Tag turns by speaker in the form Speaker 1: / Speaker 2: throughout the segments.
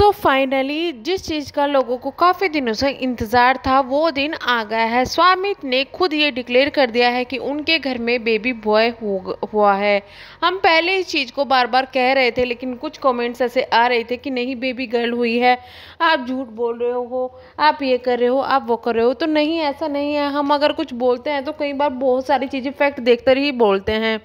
Speaker 1: सो so finally जिस चीज़ का लोगों को काफ़ी दिनों से इंतज़ार था वो दिन आ गया है स्वामित ने खुद ये डिक्लेयर कर दिया है कि उनके घर में बेबी बॉय हो हुआ है हम पहले इस चीज़ को बार बार कह रहे थे लेकिन कुछ कमेंट्स ऐसे आ रहे थे कि नहीं बेबी गर्ल हुई है आप झूठ बोल रहे हो आप ये कर रहे हो आप वो कर रहे हो तो नहीं ऐसा नहीं है हम अगर कुछ बोलते हैं तो कई बार बहुत सारी चीज़ें फैक्ट देखकर ही बोलते हैं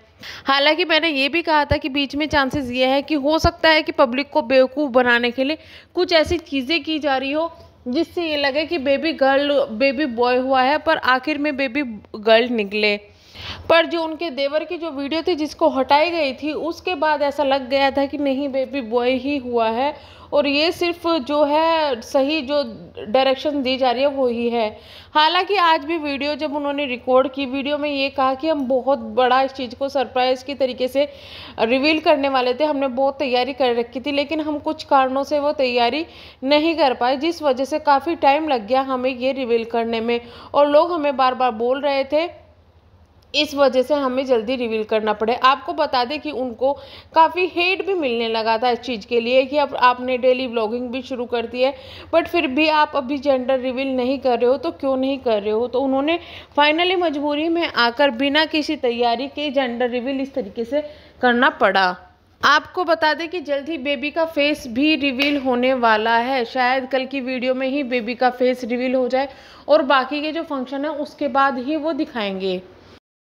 Speaker 1: हालांकि मैंने ये भी कहा था कि बीच में चांसेस ये है कि हो सकता है कि पब्लिक को बेवकूफ़ बनाने के लिए कुछ ऐसी चीज़ें की जा रही हो जिससे ये लगे कि बेबी गर्ल बेबी बॉय हुआ है पर आखिर में बेबी गर्ल निकले पर जो उनके देवर की जो वीडियो थी जिसको हटाई गई थी उसके बाद ऐसा लग गया था कि नहीं बेबी बॉय ही हुआ है और ये सिर्फ जो है सही जो डायरेक्शन दी जा रही है वो ही है हालांकि आज भी वीडियो जब उन्होंने रिकॉर्ड की वीडियो में ये कहा कि हम बहुत बड़ा इस चीज़ को सरप्राइज़ की तरीके से रिवील करने वाले थे हमने बहुत तैयारी कर रखी थी लेकिन हम कुछ कारणों से वो तैयारी नहीं कर पाए जिस वजह से काफ़ी टाइम लग गया हमें ये रिवील करने में और लोग हमें बार बार बोल रहे थे इस वजह से हमें जल्दी रिवील करना पड़े आपको बता दें कि उनको काफ़ी हेट भी मिलने लगा था इस चीज़ के लिए कि अब आपने डेली ब्लॉगिंग भी शुरू कर दी है बट फिर भी आप अभी जेंडर रिवील नहीं कर रहे हो तो क्यों नहीं कर रहे हो तो उन्होंने फाइनली मजबूरी में आकर बिना किसी तैयारी के जेंडर रिवील इस तरीके से करना पड़ा आपको बता दें कि जल्द ही बेबी का फेस भी रिवील होने वाला है शायद कल की वीडियो में ही बेबी का फेस रिवील हो जाए और बाकी के जो फंक्शन है उसके बाद ही वो दिखाएंगे